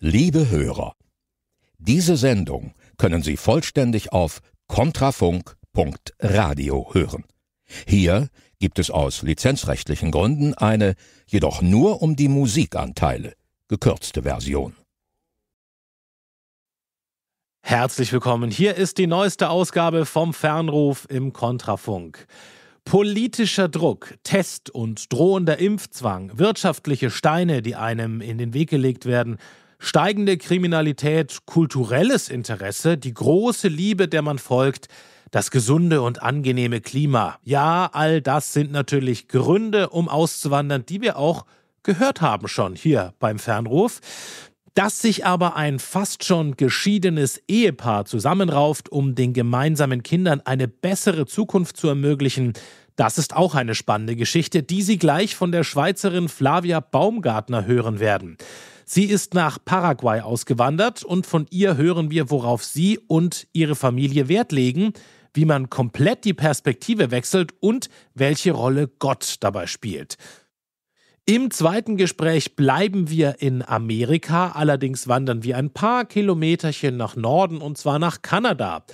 Liebe Hörer, diese Sendung können Sie vollständig auf kontrafunk.radio hören. Hier gibt es aus lizenzrechtlichen Gründen eine, jedoch nur um die Musikanteile, gekürzte Version. Herzlich willkommen. Hier ist die neueste Ausgabe vom Fernruf im Kontrafunk. Politischer Druck, Test und drohender Impfzwang, wirtschaftliche Steine, die einem in den Weg gelegt werden – steigende Kriminalität, kulturelles Interesse, die große Liebe, der man folgt, das gesunde und angenehme Klima. Ja, all das sind natürlich Gründe, um auszuwandern, die wir auch gehört haben schon hier beim Fernruf. Dass sich aber ein fast schon geschiedenes Ehepaar zusammenrauft, um den gemeinsamen Kindern eine bessere Zukunft zu ermöglichen, das ist auch eine spannende Geschichte, die Sie gleich von der Schweizerin Flavia Baumgartner hören werden. Sie ist nach Paraguay ausgewandert und von ihr hören wir, worauf sie und ihre Familie Wert legen, wie man komplett die Perspektive wechselt und welche Rolle Gott dabei spielt. Im zweiten Gespräch bleiben wir in Amerika, allerdings wandern wir ein paar Kilometerchen nach Norden und zwar nach Kanada.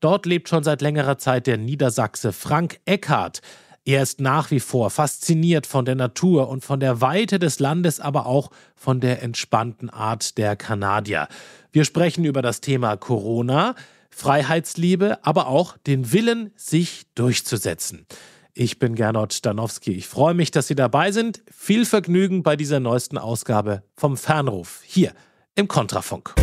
Dort lebt schon seit längerer Zeit der Niedersachse Frank Eckhardt. Er ist nach wie vor fasziniert von der Natur und von der Weite des Landes, aber auch von der entspannten Art der Kanadier. Wir sprechen über das Thema Corona, Freiheitsliebe, aber auch den Willen, sich durchzusetzen. Ich bin Gernot Stanowski. Ich freue mich, dass Sie dabei sind. Viel Vergnügen bei dieser neuesten Ausgabe vom Fernruf hier im Kontrafunk.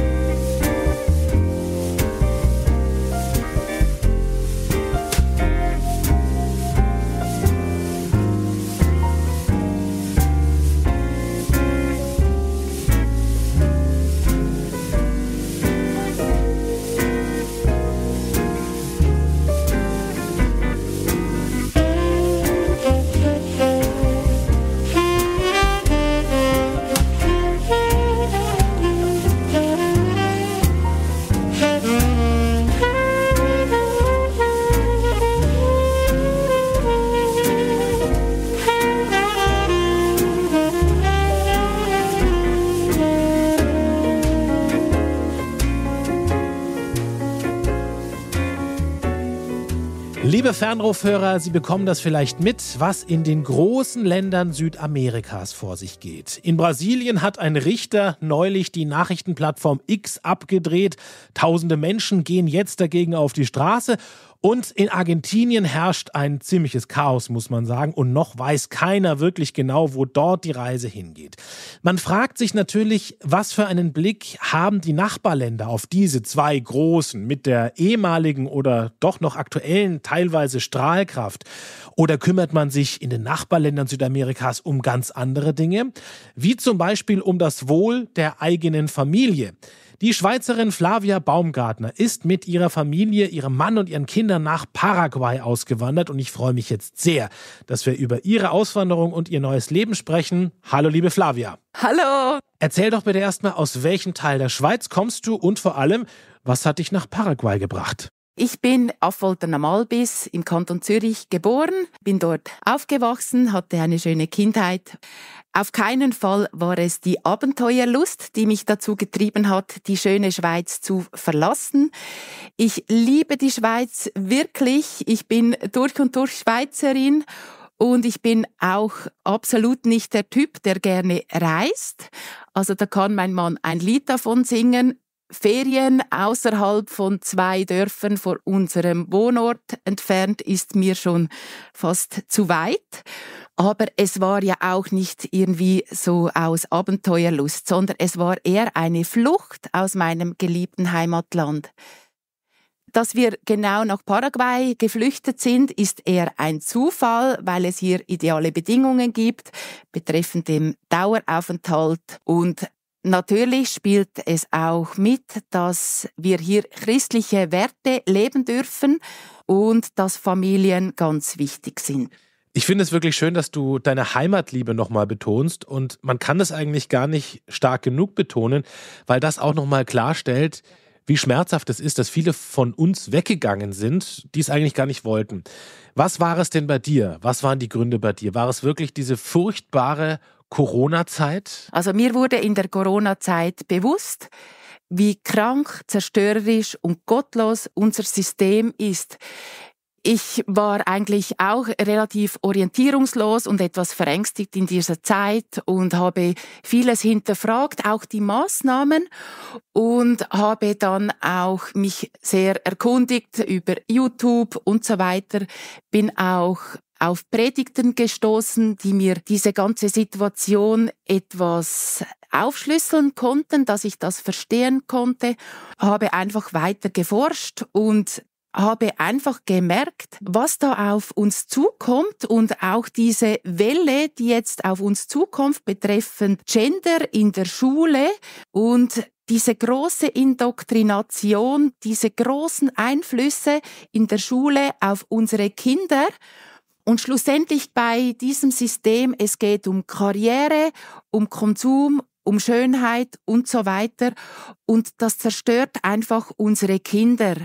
Liebe Fernrufhörer, Sie bekommen das vielleicht mit, was in den großen Ländern Südamerikas vor sich geht. In Brasilien hat ein Richter neulich die Nachrichtenplattform X abgedreht. Tausende Menschen gehen jetzt dagegen auf die Straße und in Argentinien herrscht ein ziemliches Chaos, muss man sagen. Und noch weiß keiner wirklich genau, wo dort die Reise hingeht. Man fragt sich natürlich, was für einen Blick haben die Nachbarländer auf diese zwei großen, mit der ehemaligen oder doch noch aktuellen teilweise Strahlkraft? Oder kümmert man sich in den Nachbarländern Südamerikas um ganz andere Dinge? Wie zum Beispiel um das Wohl der eigenen Familie. Die Schweizerin Flavia Baumgartner ist mit ihrer Familie, ihrem Mann und ihren Kindern nach Paraguay ausgewandert und ich freue mich jetzt sehr, dass wir über ihre Auswanderung und ihr neues Leben sprechen. Hallo liebe Flavia. Hallo. Erzähl doch bitte erstmal, aus welchem Teil der Schweiz kommst du und vor allem, was hat dich nach Paraguay gebracht? Ich bin auf Volternamalbis im Kanton Zürich geboren, bin dort aufgewachsen, hatte eine schöne Kindheit, auf keinen Fall war es die Abenteuerlust, die mich dazu getrieben hat, die schöne Schweiz zu verlassen. Ich liebe die Schweiz wirklich. Ich bin durch und durch Schweizerin und ich bin auch absolut nicht der Typ, der gerne reist. Also da kann mein Mann ein Lied davon singen. Ferien außerhalb von zwei Dörfern vor unserem Wohnort entfernt ist mir schon fast zu weit. Aber es war ja auch nicht irgendwie so aus Abenteuerlust, sondern es war eher eine Flucht aus meinem geliebten Heimatland. Dass wir genau nach Paraguay geflüchtet sind, ist eher ein Zufall, weil es hier ideale Bedingungen gibt betreffend dem Daueraufenthalt. Und natürlich spielt es auch mit, dass wir hier christliche Werte leben dürfen und dass Familien ganz wichtig sind. Ich finde es wirklich schön, dass du deine Heimatliebe nochmal betonst und man kann das eigentlich gar nicht stark genug betonen, weil das auch nochmal klarstellt, wie schmerzhaft es ist, dass viele von uns weggegangen sind, die es eigentlich gar nicht wollten. Was war es denn bei dir? Was waren die Gründe bei dir? War es wirklich diese furchtbare Corona-Zeit? Also mir wurde in der Corona-Zeit bewusst, wie krank, zerstörerisch und gottlos unser System ist ich war eigentlich auch relativ orientierungslos und etwas verängstigt in dieser Zeit und habe vieles hinterfragt, auch die Maßnahmen und habe dann auch mich sehr erkundigt über YouTube und so weiter, bin auch auf Predigten gestoßen, die mir diese ganze Situation etwas aufschlüsseln konnten, dass ich das verstehen konnte, habe einfach weiter geforscht und habe einfach gemerkt, was da auf uns zukommt und auch diese Welle, die jetzt auf uns zukommt betreffend Gender in der Schule und diese große Indoktrination, diese großen Einflüsse in der Schule auf unsere Kinder und schlussendlich bei diesem System, es geht um Karriere, um Konsum, um Schönheit und so weiter. Und das zerstört einfach unsere Kinder.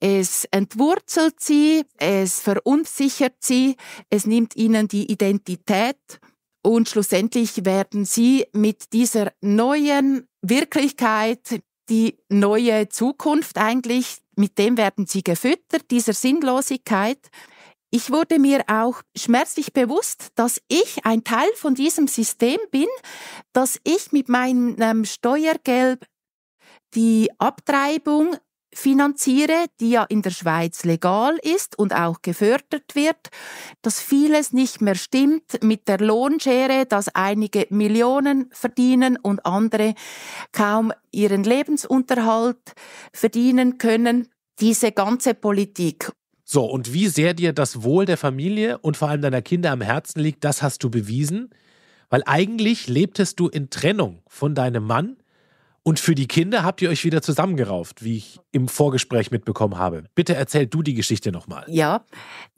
Es entwurzelt sie, es verunsichert sie, es nimmt ihnen die Identität und schlussendlich werden sie mit dieser neuen Wirklichkeit, die neue Zukunft eigentlich, mit dem werden sie gefüttert, dieser Sinnlosigkeit. Ich wurde mir auch schmerzlich bewusst, dass ich ein Teil von diesem System bin, dass ich mit meinem Steuergeld die Abtreibung finanziere, die ja in der Schweiz legal ist und auch gefördert wird, dass vieles nicht mehr stimmt mit der Lohnschere, dass einige Millionen verdienen und andere kaum ihren Lebensunterhalt verdienen können. Diese ganze Politik. So, und wie sehr dir das Wohl der Familie und vor allem deiner Kinder am Herzen liegt, das hast du bewiesen, weil eigentlich lebtest du in Trennung von deinem Mann, und für die Kinder habt ihr euch wieder zusammengerauft, wie ich im Vorgespräch mitbekommen habe. Bitte erzähl du die Geschichte nochmal. Ja,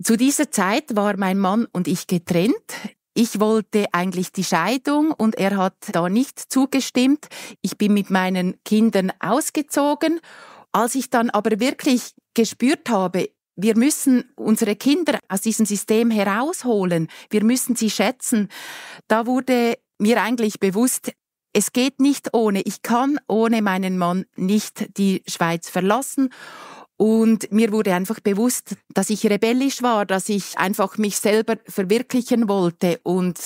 zu dieser Zeit war mein Mann und ich getrennt. Ich wollte eigentlich die Scheidung und er hat da nicht zugestimmt. Ich bin mit meinen Kindern ausgezogen. Als ich dann aber wirklich gespürt habe, wir müssen unsere Kinder aus diesem System herausholen, wir müssen sie schätzen, da wurde mir eigentlich bewusst, es geht nicht ohne. Ich kann ohne meinen Mann nicht die Schweiz verlassen. Und mir wurde einfach bewusst, dass ich rebellisch war, dass ich einfach mich selber verwirklichen wollte und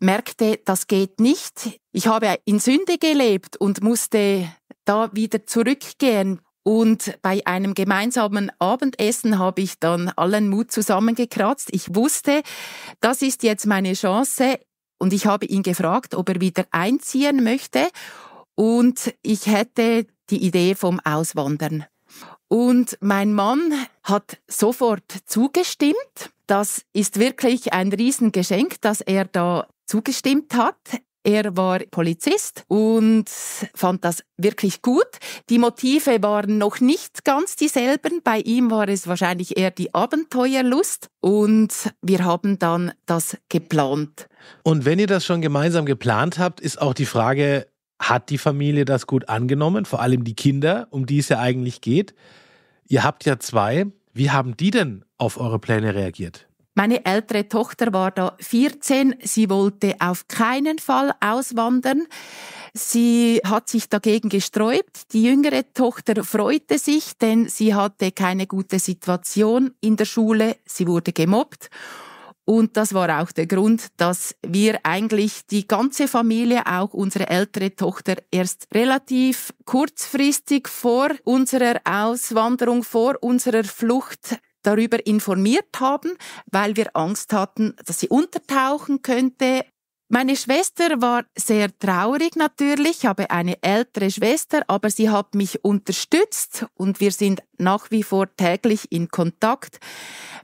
merkte, das geht nicht. Ich habe in Sünde gelebt und musste da wieder zurückgehen. Und bei einem gemeinsamen Abendessen habe ich dann allen Mut zusammengekratzt. Ich wusste, das ist jetzt meine Chance. Und ich habe ihn gefragt, ob er wieder einziehen möchte. Und ich hätte die Idee vom Auswandern. Und mein Mann hat sofort zugestimmt. Das ist wirklich ein Riesengeschenk, dass er da zugestimmt hat. Er war Polizist und fand das wirklich gut. Die Motive waren noch nicht ganz dieselben. Bei ihm war es wahrscheinlich eher die Abenteuerlust und wir haben dann das geplant. Und wenn ihr das schon gemeinsam geplant habt, ist auch die Frage, hat die Familie das gut angenommen? Vor allem die Kinder, um die es ja eigentlich geht. Ihr habt ja zwei. Wie haben die denn auf eure Pläne reagiert? Meine ältere Tochter war da 14. Sie wollte auf keinen Fall auswandern. Sie hat sich dagegen gesträubt. Die jüngere Tochter freute sich, denn sie hatte keine gute Situation in der Schule. Sie wurde gemobbt. Und das war auch der Grund, dass wir eigentlich die ganze Familie, auch unsere ältere Tochter, erst relativ kurzfristig vor unserer Auswanderung, vor unserer Flucht darüber informiert haben, weil wir Angst hatten, dass sie untertauchen könnte. Meine Schwester war sehr traurig natürlich, ich habe eine ältere Schwester, aber sie hat mich unterstützt und wir sind nach wie vor täglich in Kontakt.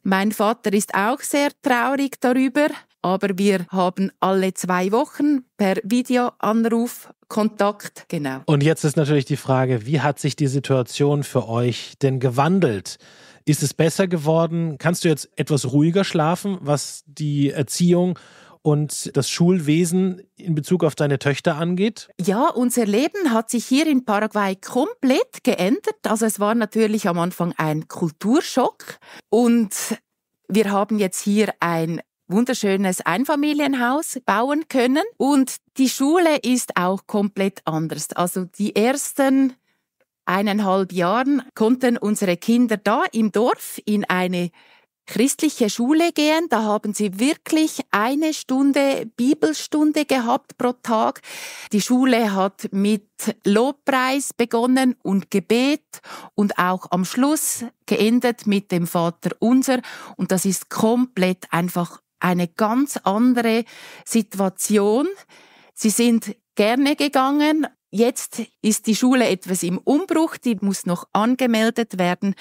Mein Vater ist auch sehr traurig darüber, aber wir haben alle zwei Wochen per Videoanruf Kontakt, genau. Und jetzt ist natürlich die Frage, wie hat sich die Situation für euch denn gewandelt? Ist es besser geworden? Kannst du jetzt etwas ruhiger schlafen, was die Erziehung und das Schulwesen in Bezug auf deine Töchter angeht? Ja, unser Leben hat sich hier in Paraguay komplett geändert. Also es war natürlich am Anfang ein Kulturschock und wir haben jetzt hier ein wunderschönes Einfamilienhaus bauen können und die Schule ist auch komplett anders. Also die ersten eineinhalb Jahren konnten unsere Kinder da im Dorf in eine christliche Schule gehen. Da haben sie wirklich eine Stunde Bibelstunde gehabt pro Tag. Die Schule hat mit Lobpreis begonnen und Gebet und auch am Schluss geendet mit dem Vater unser. Und das ist komplett einfach eine ganz andere Situation. Sie sind gerne gegangen Jetzt ist die Schule etwas im Umbruch, die muss noch angemeldet werden.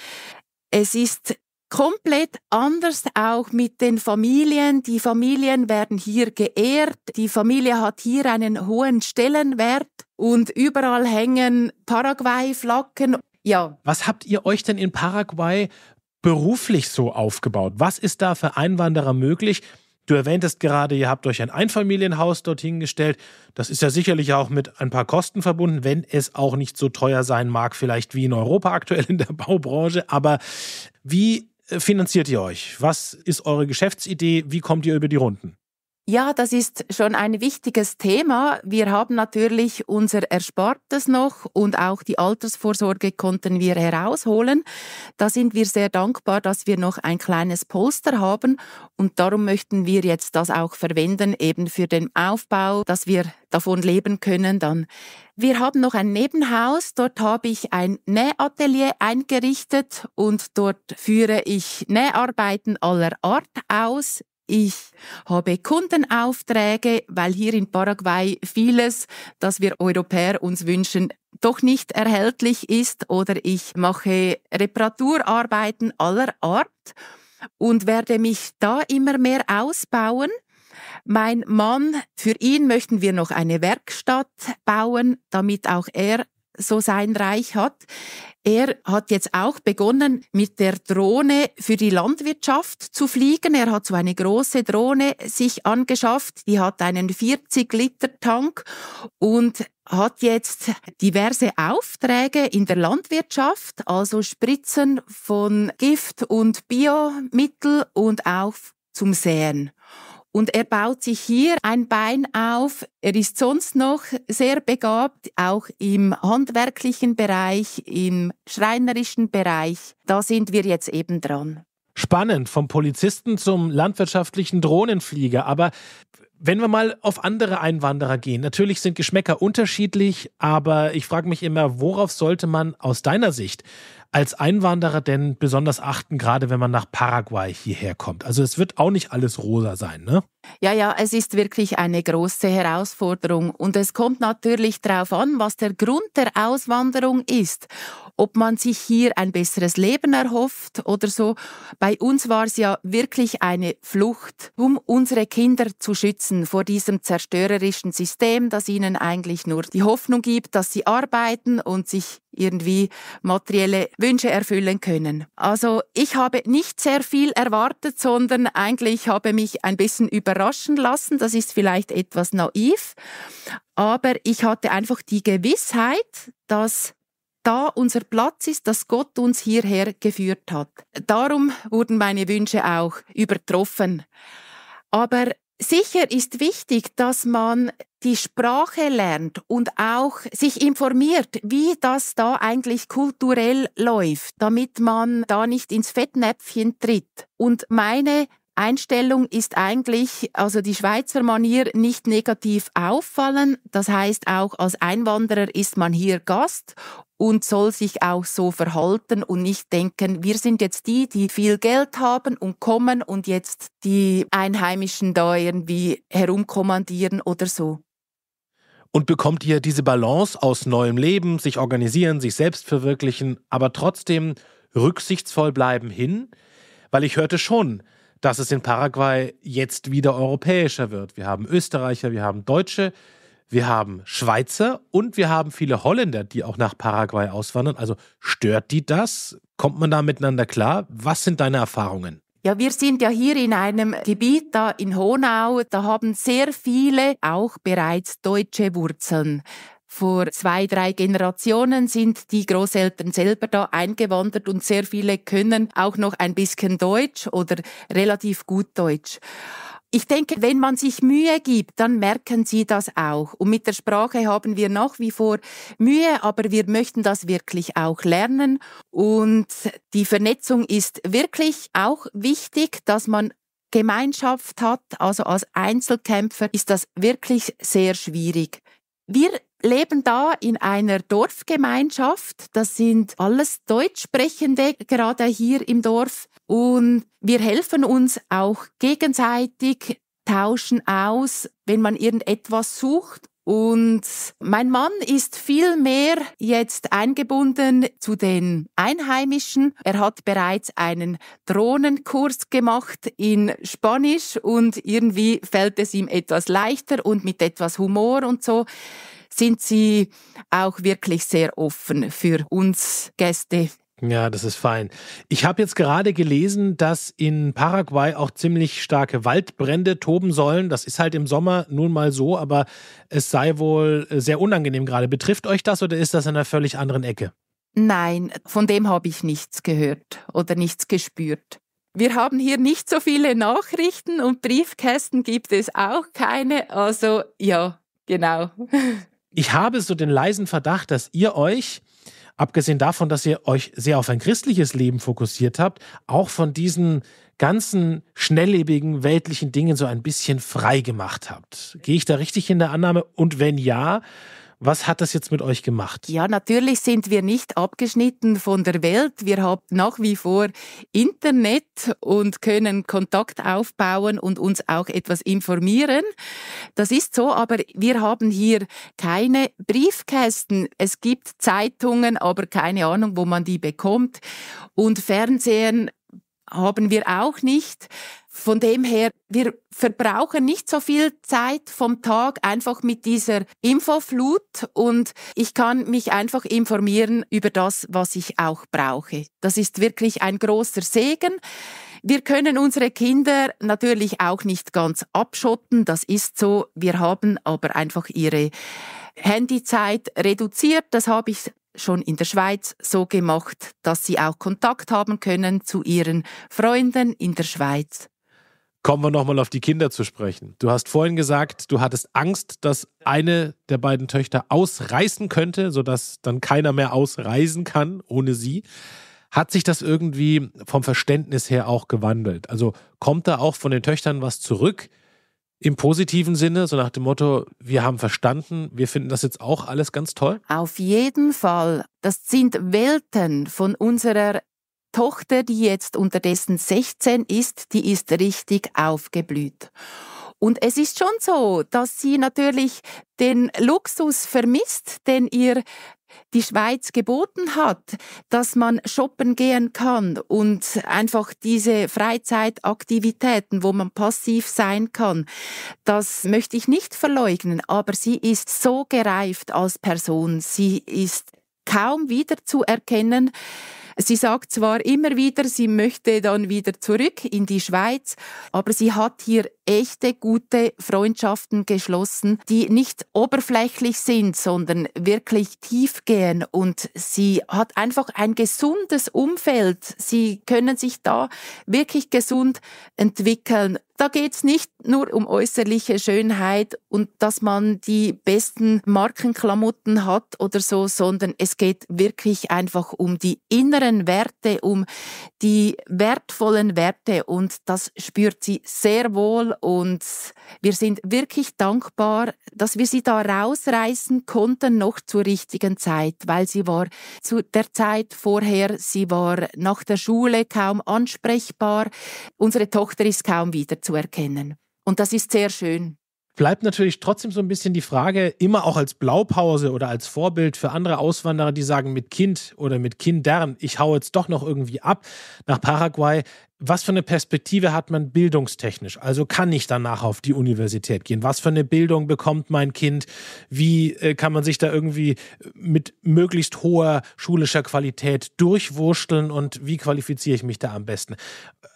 Es ist komplett anders auch mit den Familien. Die Familien werden hier geehrt, die Familie hat hier einen hohen Stellenwert und überall hängen Paraguay-Flaggen. Ja. Was habt ihr euch denn in Paraguay beruflich so aufgebaut? Was ist da für Einwanderer möglich? Du erwähntest gerade, ihr habt euch ein Einfamilienhaus dorthin gestellt. Das ist ja sicherlich auch mit ein paar Kosten verbunden, wenn es auch nicht so teuer sein mag, vielleicht wie in Europa aktuell in der Baubranche. Aber wie äh, finanziert ihr euch? Was ist eure Geschäftsidee? Wie kommt ihr über die Runden? Ja, das ist schon ein wichtiges Thema. Wir haben natürlich unser Erspartes noch und auch die Altersvorsorge konnten wir herausholen. Da sind wir sehr dankbar, dass wir noch ein kleines Polster haben und darum möchten wir jetzt das auch verwenden, eben für den Aufbau, dass wir davon leben können dann. Wir haben noch ein Nebenhaus, dort habe ich ein Nähatelier eingerichtet und dort führe ich Näharbeiten aller Art aus. Ich habe Kundenaufträge, weil hier in Paraguay vieles, das wir Europäer uns wünschen, doch nicht erhältlich ist oder ich mache Reparaturarbeiten aller Art und werde mich da immer mehr ausbauen. Mein Mann, für ihn möchten wir noch eine Werkstatt bauen, damit auch er so sein Reich hat. Er hat jetzt auch begonnen, mit der Drohne für die Landwirtschaft zu fliegen. Er hat so eine große Drohne sich angeschafft. Die hat einen 40-Liter-Tank und hat jetzt diverse Aufträge in der Landwirtschaft, also Spritzen von Gift und Biomittel und auch zum Säen. Und er baut sich hier ein Bein auf. Er ist sonst noch sehr begabt, auch im handwerklichen Bereich, im schreinerischen Bereich. Da sind wir jetzt eben dran. Spannend, vom Polizisten zum landwirtschaftlichen Drohnenflieger. Aber wenn wir mal auf andere Einwanderer gehen, natürlich sind Geschmäcker unterschiedlich, aber ich frage mich immer, worauf sollte man aus deiner Sicht als Einwanderer denn besonders achten, gerade wenn man nach Paraguay hierher kommt? Also es wird auch nicht alles rosa sein, ne? Ja, ja, es ist wirklich eine große Herausforderung und es kommt natürlich darauf an, was der Grund der Auswanderung ist ob man sich hier ein besseres Leben erhofft oder so. Bei uns war es ja wirklich eine Flucht, um unsere Kinder zu schützen vor diesem zerstörerischen System, das ihnen eigentlich nur die Hoffnung gibt, dass sie arbeiten und sich irgendwie materielle Wünsche erfüllen können. Also ich habe nicht sehr viel erwartet, sondern eigentlich habe mich ein bisschen überraschen lassen. Das ist vielleicht etwas naiv, aber ich hatte einfach die Gewissheit, dass da unser Platz ist, dass Gott uns hierher geführt hat. Darum wurden meine Wünsche auch übertroffen. Aber sicher ist wichtig, dass man die Sprache lernt und auch sich informiert, wie das da eigentlich kulturell läuft, damit man da nicht ins Fettnäpfchen tritt. Und meine Einstellung ist eigentlich, also die Schweizer Manier, nicht negativ auffallen. Das heißt, auch als Einwanderer ist man hier Gast und soll sich auch so verhalten und nicht denken, wir sind jetzt die, die viel Geld haben und kommen und jetzt die Einheimischen da irgendwie herumkommandieren oder so. Und bekommt ihr diese Balance aus neuem Leben, sich organisieren, sich selbst verwirklichen, aber trotzdem rücksichtsvoll bleiben hin? Weil ich hörte schon, dass es in Paraguay jetzt wieder europäischer wird. Wir haben Österreicher, wir haben Deutsche, wir haben Schweizer und wir haben viele Holländer, die auch nach Paraguay auswandern. Also stört die das? Kommt man da miteinander klar? Was sind deine Erfahrungen? Ja, wir sind ja hier in einem Gebiet da in Honau, da haben sehr viele auch bereits deutsche Wurzeln vor zwei, drei Generationen sind die Großeltern selber da eingewandert und sehr viele können auch noch ein bisschen Deutsch oder relativ gut Deutsch. Ich denke, wenn man sich Mühe gibt, dann merken sie das auch. Und mit der Sprache haben wir nach wie vor Mühe, aber wir möchten das wirklich auch lernen. Und die Vernetzung ist wirklich auch wichtig, dass man Gemeinschaft hat. Also als Einzelkämpfer ist das wirklich sehr schwierig. Wir leben da in einer Dorfgemeinschaft. Das sind alles Deutschsprechende, gerade hier im Dorf. Und wir helfen uns auch gegenseitig, tauschen aus, wenn man irgendetwas sucht. Und mein Mann ist viel mehr jetzt eingebunden zu den Einheimischen. Er hat bereits einen Drohnenkurs gemacht in Spanisch und irgendwie fällt es ihm etwas leichter und mit etwas Humor und so sind sie auch wirklich sehr offen für uns Gäste. Ja, das ist fein. Ich habe jetzt gerade gelesen, dass in Paraguay auch ziemlich starke Waldbrände toben sollen. Das ist halt im Sommer nun mal so, aber es sei wohl äh, sehr unangenehm gerade. Betrifft euch das oder ist das in einer völlig anderen Ecke? Nein, von dem habe ich nichts gehört oder nichts gespürt. Wir haben hier nicht so viele Nachrichten und Briefkästen gibt es auch keine. Also ja, genau. ich habe so den leisen Verdacht, dass ihr euch, abgesehen davon, dass ihr euch sehr auf ein christliches Leben fokussiert habt, auch von diesen ganzen schnelllebigen weltlichen Dingen so ein bisschen frei gemacht habt. Gehe ich da richtig in der Annahme? Und wenn ja, was hat das jetzt mit euch gemacht? Ja, natürlich sind wir nicht abgeschnitten von der Welt. Wir haben nach wie vor Internet und können Kontakt aufbauen und uns auch etwas informieren. Das ist so, aber wir haben hier keine Briefkästen. Es gibt Zeitungen, aber keine Ahnung, wo man die bekommt. Und Fernsehen haben wir auch nicht. Von dem her, wir verbrauchen nicht so viel Zeit vom Tag einfach mit dieser Infoflut und ich kann mich einfach informieren über das, was ich auch brauche. Das ist wirklich ein großer Segen. Wir können unsere Kinder natürlich auch nicht ganz abschotten, das ist so. Wir haben aber einfach ihre Handyzeit reduziert. Das habe ich schon in der Schweiz so gemacht, dass sie auch Kontakt haben können zu ihren Freunden in der Schweiz. Kommen wir nochmal auf die Kinder zu sprechen. Du hast vorhin gesagt, du hattest Angst, dass eine der beiden Töchter ausreißen könnte, sodass dann keiner mehr ausreisen kann ohne sie. Hat sich das irgendwie vom Verständnis her auch gewandelt? Also kommt da auch von den Töchtern was zurück? Im positiven Sinne, so nach dem Motto, wir haben verstanden, wir finden das jetzt auch alles ganz toll? Auf jeden Fall. Das sind Welten von unserer Tochter, die jetzt unterdessen 16 ist, die ist richtig aufgeblüht. Und es ist schon so, dass sie natürlich den Luxus vermisst, den ihr die Schweiz geboten hat, dass man shoppen gehen kann und einfach diese Freizeitaktivitäten, wo man passiv sein kann, das möchte ich nicht verleugnen, aber sie ist so gereift als Person, sie ist kaum wiederzuerkennen. Sie sagt zwar immer wieder, sie möchte dann wieder zurück in die Schweiz, aber sie hat hier echte gute Freundschaften geschlossen, die nicht oberflächlich sind, sondern wirklich tief gehen und sie hat einfach ein gesundes Umfeld. Sie können sich da wirklich gesund entwickeln da geht's nicht nur um äußerliche Schönheit und dass man die besten Markenklamotten hat oder so, sondern es geht wirklich einfach um die inneren hohen Werte, um die wertvollen Werte und das spürt sie sehr wohl und wir sind wirklich dankbar, dass wir sie da rausreißen konnten noch zur richtigen Zeit, weil sie war zu der Zeit vorher, sie war nach der Schule kaum ansprechbar, unsere Tochter ist kaum wiederzuerkennen. Und das ist sehr schön bleibt natürlich trotzdem so ein bisschen die Frage, immer auch als Blaupause oder als Vorbild für andere Auswanderer, die sagen, mit Kind oder mit Kindern, ich hau jetzt doch noch irgendwie ab nach Paraguay, was für eine Perspektive hat man bildungstechnisch? Also kann ich danach auf die Universität gehen? Was für eine Bildung bekommt mein Kind? Wie äh, kann man sich da irgendwie mit möglichst hoher schulischer Qualität durchwurschteln und wie qualifiziere ich mich da am besten?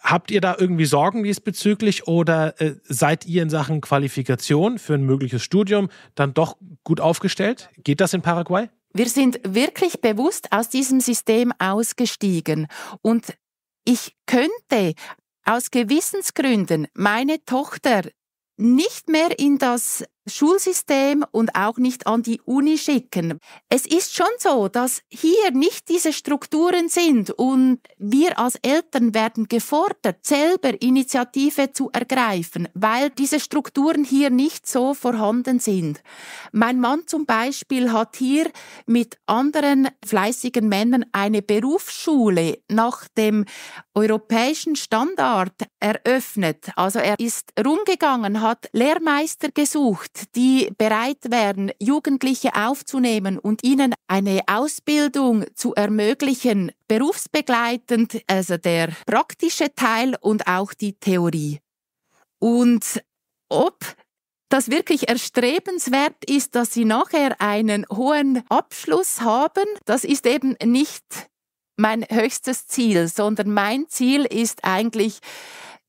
Habt ihr da irgendwie Sorgen diesbezüglich oder äh, seid ihr in Sachen Qualifikation für ein mögliches Studium dann doch gut aufgestellt? Geht das in Paraguay? Wir sind wirklich bewusst aus diesem System ausgestiegen und ich könnte aus Gewissensgründen meine Tochter nicht mehr in das Schulsystem und auch nicht an die Uni schicken. Es ist schon so, dass hier nicht diese Strukturen sind und wir als Eltern werden gefordert, selber Initiative zu ergreifen, weil diese Strukturen hier nicht so vorhanden sind. Mein Mann zum Beispiel hat hier mit anderen fleißigen Männern eine Berufsschule nach dem europäischen Standard eröffnet. Also er ist rumgegangen, hat Lehrmeister gesucht, gibt, die bereit wären, Jugendliche aufzunehmen und ihnen eine Ausbildung zu ermöglichen, berufsbegleitend, also der praktische Teil und auch die Theorie. Und ob das wirklich erstrebenswert ist, dass sie nachher einen hohen Abschluss haben, das ist eben nicht mein höchstes Ziel, sondern mein Ziel ist eigentlich,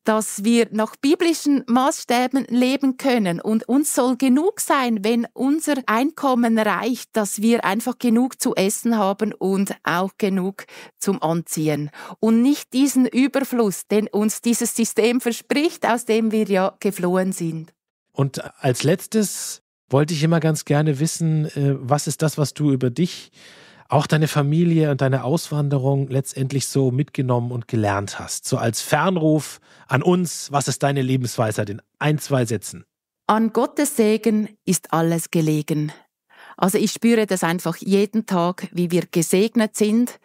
dass wir nach biblischen Maßstäben leben können. Und uns soll genug sein, wenn unser Einkommen reicht, dass wir einfach genug zu essen haben und auch genug zum Anziehen. Und nicht diesen Überfluss, den uns dieses System verspricht, aus dem wir ja geflohen sind. Und als letztes wollte ich immer ganz gerne wissen, äh, was ist das, was du über dich auch deine Familie und deine Auswanderung letztendlich so mitgenommen und gelernt hast? So als Fernruf an uns, was ist deine Lebensweisheit in ein, zwei Sätzen? An Gottes Segen ist alles gelegen. Also ich spüre das einfach jeden Tag, wie wir gesegnet sind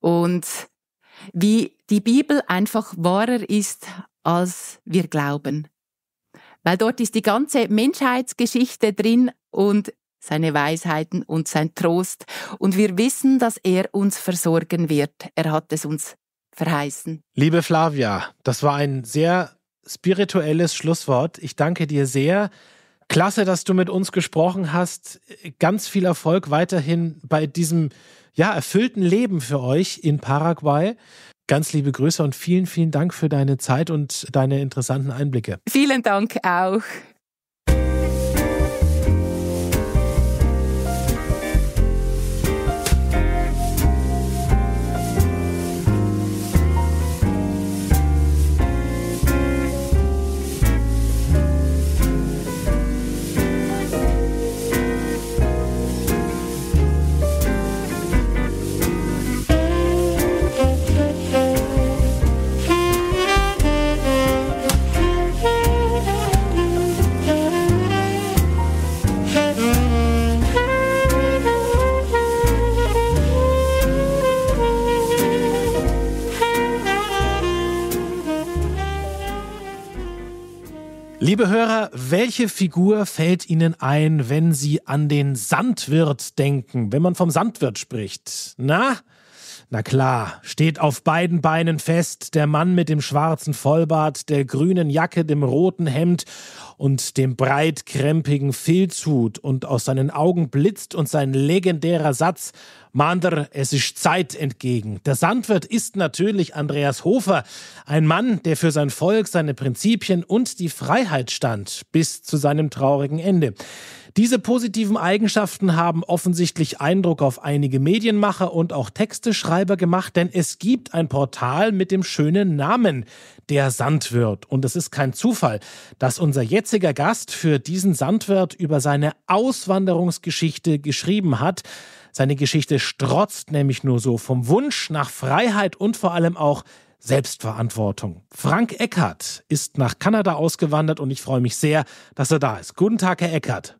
und wie die Bibel einfach wahrer ist, als wir glauben. Weil dort ist die ganze Menschheitsgeschichte drin und seine Weisheiten und sein Trost. Und wir wissen, dass er uns versorgen wird. Er hat es uns verheißen. Liebe Flavia, das war ein sehr spirituelles Schlusswort. Ich danke dir sehr. Klasse, dass du mit uns gesprochen hast. Ganz viel Erfolg weiterhin bei diesem ja, erfüllten Leben für euch in Paraguay. Ganz liebe Grüße und vielen, vielen Dank für deine Zeit und deine interessanten Einblicke. Vielen Dank auch. Liebe Hörer, welche Figur fällt Ihnen ein, wenn Sie an den Sandwirt denken, wenn man vom Sandwirt spricht? Na, na klar, steht auf beiden Beinen fest, der Mann mit dem schwarzen Vollbart, der grünen Jacke, dem roten Hemd und dem breitkrempigen Filzhut, und aus seinen Augen blitzt und sein legendärer Satz Mander, es ist Zeit entgegen. Der Sandwirt ist natürlich Andreas Hofer, ein Mann, der für sein Volk, seine Prinzipien und die Freiheit stand, bis zu seinem traurigen Ende. Diese positiven Eigenschaften haben offensichtlich Eindruck auf einige Medienmacher und auch Texteschreiber gemacht, denn es gibt ein Portal mit dem schönen Namen Der Sandwirt. Und es ist kein Zufall, dass unser jetziger Gast für diesen Sandwirt über seine Auswanderungsgeschichte geschrieben hat. Seine Geschichte strotzt nämlich nur so vom Wunsch nach Freiheit und vor allem auch Selbstverantwortung. Frank Eckert ist nach Kanada ausgewandert und ich freue mich sehr, dass er da ist. Guten Tag, Herr Eckert.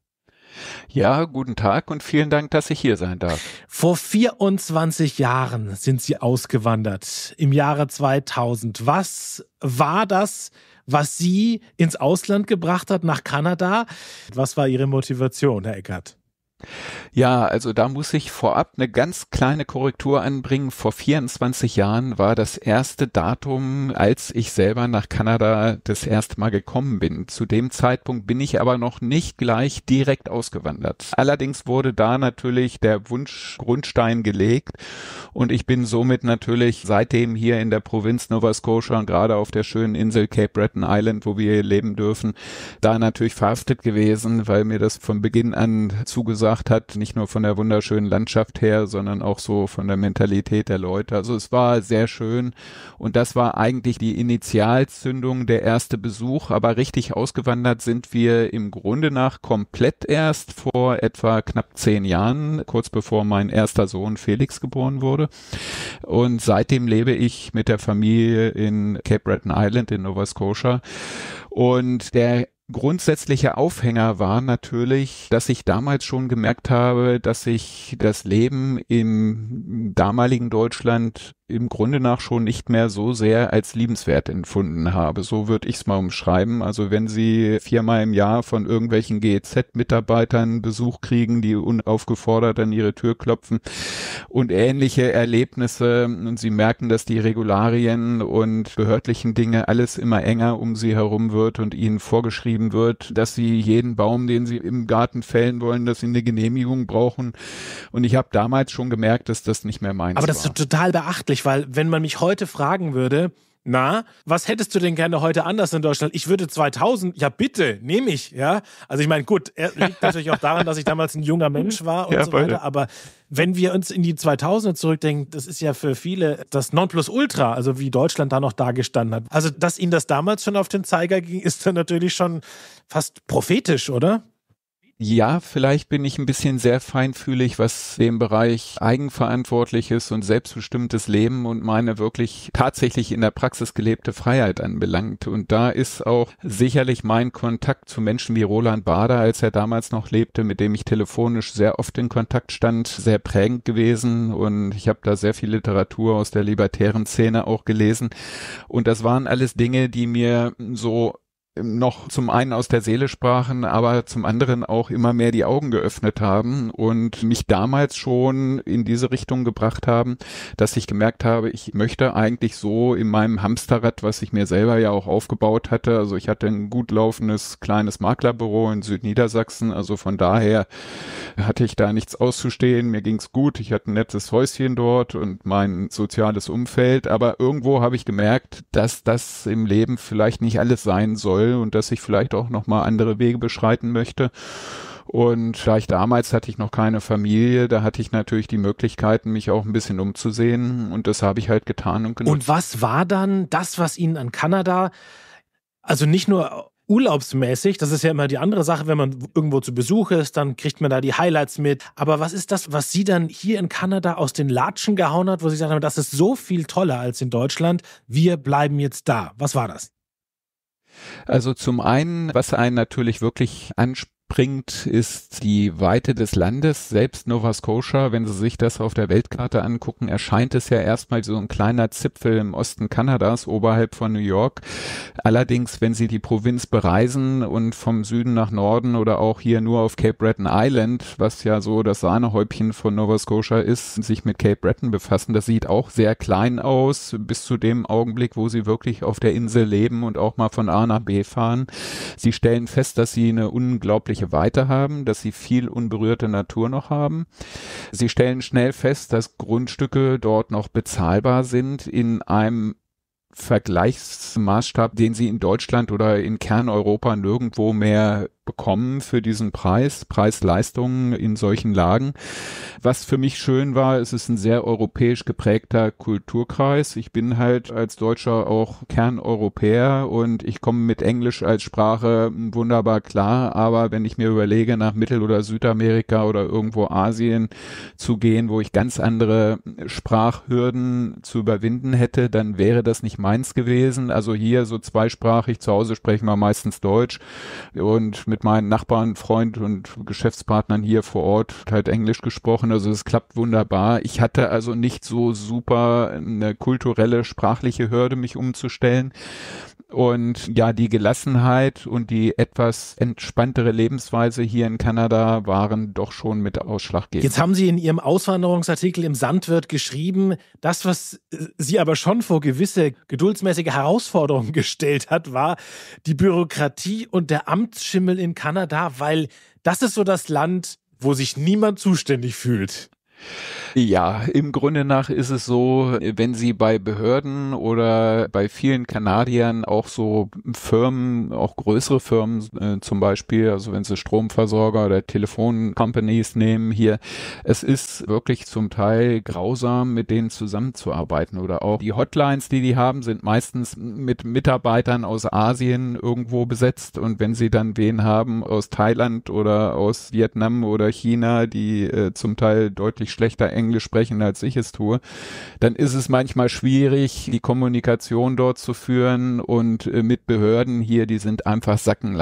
Ja, guten Tag und vielen Dank, dass ich hier sein darf. Vor 24 Jahren sind Sie ausgewandert, im Jahre 2000. Was war das, was Sie ins Ausland gebracht hat, nach Kanada? Was war Ihre Motivation, Herr Eckert? Ja, also da muss ich vorab eine ganz kleine Korrektur anbringen. Vor 24 Jahren war das erste Datum, als ich selber nach Kanada das erste Mal gekommen bin. Zu dem Zeitpunkt bin ich aber noch nicht gleich direkt ausgewandert. Allerdings wurde da natürlich der Wunschgrundstein gelegt und ich bin somit natürlich seitdem hier in der Provinz Nova Scotia und gerade auf der schönen Insel Cape Breton Island, wo wir leben dürfen, da natürlich verhaftet gewesen, weil mir das von Beginn an zugesagt gesagt hat, nicht nur von der wunderschönen Landschaft her, sondern auch so von der Mentalität der Leute. Also es war sehr schön und das war eigentlich die Initialzündung, der erste Besuch, aber richtig ausgewandert sind wir im Grunde nach komplett erst vor etwa knapp zehn Jahren, kurz bevor mein erster Sohn Felix geboren wurde. Und seitdem lebe ich mit der Familie in Cape Breton Island in Nova Scotia. Und der Grundsätzlicher Aufhänger war natürlich, dass ich damals schon gemerkt habe, dass sich das Leben im damaligen Deutschland im Grunde nach schon nicht mehr so sehr als liebenswert empfunden habe. So würde ich es mal umschreiben. Also wenn Sie viermal im Jahr von irgendwelchen GEZ-Mitarbeitern Besuch kriegen, die unaufgefordert an Ihre Tür klopfen und ähnliche Erlebnisse und Sie merken, dass die Regularien und behördlichen Dinge alles immer enger um Sie herum wird und Ihnen vorgeschrieben wird, dass Sie jeden Baum, den Sie im Garten fällen wollen, dass Sie eine Genehmigung brauchen. Und ich habe damals schon gemerkt, dass das nicht mehr meins Aber das war. ist total beachtlich schwierig, weil wenn man mich heute fragen würde, na, was hättest du denn gerne heute anders in Deutschland? Ich würde 2000, ja bitte, nehme ich, ja. Also ich meine, gut, er liegt natürlich auch daran, dass ich damals ein junger Mensch war und ja, so weiter, beide. aber wenn wir uns in die 2000er zurückdenken, das ist ja für viele das Nonplusultra, also wie Deutschland da noch dagestanden hat. Also, dass ihnen das damals schon auf den Zeiger ging, ist dann natürlich schon fast prophetisch, oder? ja, vielleicht bin ich ein bisschen sehr feinfühlig, was den Bereich eigenverantwortliches und selbstbestimmtes Leben und meine wirklich tatsächlich in der Praxis gelebte Freiheit anbelangt. Und da ist auch sicherlich mein Kontakt zu Menschen wie Roland Bader, als er damals noch lebte, mit dem ich telefonisch sehr oft in Kontakt stand, sehr prägend gewesen. Und ich habe da sehr viel Literatur aus der libertären Szene auch gelesen. Und das waren alles Dinge, die mir so noch zum einen aus der Seele sprachen, aber zum anderen auch immer mehr die Augen geöffnet haben und mich damals schon in diese Richtung gebracht haben, dass ich gemerkt habe, ich möchte eigentlich so in meinem Hamsterrad, was ich mir selber ja auch aufgebaut hatte, also ich hatte ein gut laufendes kleines Maklerbüro in Südniedersachsen, also von daher hatte ich da nichts auszustehen, mir ging's gut, ich hatte ein nettes Häuschen dort und mein soziales Umfeld, aber irgendwo habe ich gemerkt, dass das im Leben vielleicht nicht alles sein soll, will und dass ich vielleicht auch nochmal andere Wege beschreiten möchte. Und da damals hatte ich noch keine Familie, da hatte ich natürlich die Möglichkeiten, mich auch ein bisschen umzusehen. Und das habe ich halt getan und genutzt. Und was war dann das, was Ihnen an Kanada, also nicht nur urlaubsmäßig, das ist ja immer die andere Sache, wenn man irgendwo zu Besuch ist, dann kriegt man da die Highlights mit. Aber was ist das, was Sie dann hier in Kanada aus den Latschen gehauen hat, wo Sie gesagt haben, das ist so viel toller als in Deutschland, wir bleiben jetzt da. Was war das? Also zum einen, was einen natürlich wirklich anspricht, bringt, ist die Weite des Landes. Selbst Nova Scotia, wenn Sie sich das auf der Weltkarte angucken, erscheint es ja erstmal so ein kleiner Zipfel im Osten Kanadas oberhalb von New York. Allerdings, wenn Sie die Provinz bereisen und vom Süden nach Norden oder auch hier nur auf Cape Breton Island, was ja so das Sahnehäubchen von Nova Scotia ist, sich mit Cape Breton befassen, das sieht auch sehr klein aus, bis zu dem Augenblick, wo Sie wirklich auf der Insel leben und auch mal von A nach B fahren. Sie stellen fest, dass Sie eine unglaubliche Landstriche weiter haben, dass sie viel unberührte Natur noch haben. Sie stellen schnell fest, dass Grundstücke dort noch bezahlbar sind in einem Vergleichsmaßstab, den sie in Deutschland oder in Kerneuropa nirgendwo mehr bekommen für diesen Preis, Preis-Leistung in solchen Lagen. Was für mich schön war, es ist ein sehr europäisch geprägter Kulturkreis. Ich bin halt als Deutscher auch Kerneuropäer und ich komme mit Englisch als Sprache wunderbar klar. Aber wenn ich mir überlege, nach Mittel- oder Südamerika oder irgendwo Asien zu gehen, wo ich ganz andere Sprachhürden zu überwinden hätte, dann wäre das nicht meins gewesen. Also hier so zweisprachig, zu Hause sprechen wir meistens Deutsch und mit mit meinen Nachbarn, Freund und Geschäftspartnern hier vor Ort halt Englisch gesprochen. Also es klappt wunderbar. Ich hatte also nicht so super eine kulturelle, sprachliche Hürde, mich umzustellen. Und ja, die Gelassenheit und die etwas entspanntere Lebensweise hier in Kanada waren doch schon mit ausschlaggebend. Jetzt haben Sie in Ihrem Auswanderungsartikel im Sandwirt geschrieben, das, was äh, Sie aber schon vor gewisse geduldsmäßige Herausforderungen gestellt hat, war die Bürokratie und der Amtsschimmel in Kanada, weil das ist so das Land, wo sich niemand zuständig fühlt. Ja, im Grunde nach ist es so, wenn Sie bei Behörden oder bei vielen Kanadiern auch so Firmen, auch größere Firmen äh, zum Beispiel, also wenn Sie Stromversorger oder Telefoncompanies nehmen hier, es ist wirklich zum Teil grausam, mit denen zusammenzuarbeiten oder auch die Hotlines, die die haben, sind meistens mit Mitarbeitern aus Asien irgendwo besetzt und wenn Sie dann wen haben aus Thailand oder aus Vietnam oder China, die äh, zum Teil deutlich deutlich schlechter Englisch sprechen, als ich es tue, dann ist es manchmal schwierig, die Kommunikation dort zu führen und äh, mit Behörden hier, die sind einfach sacken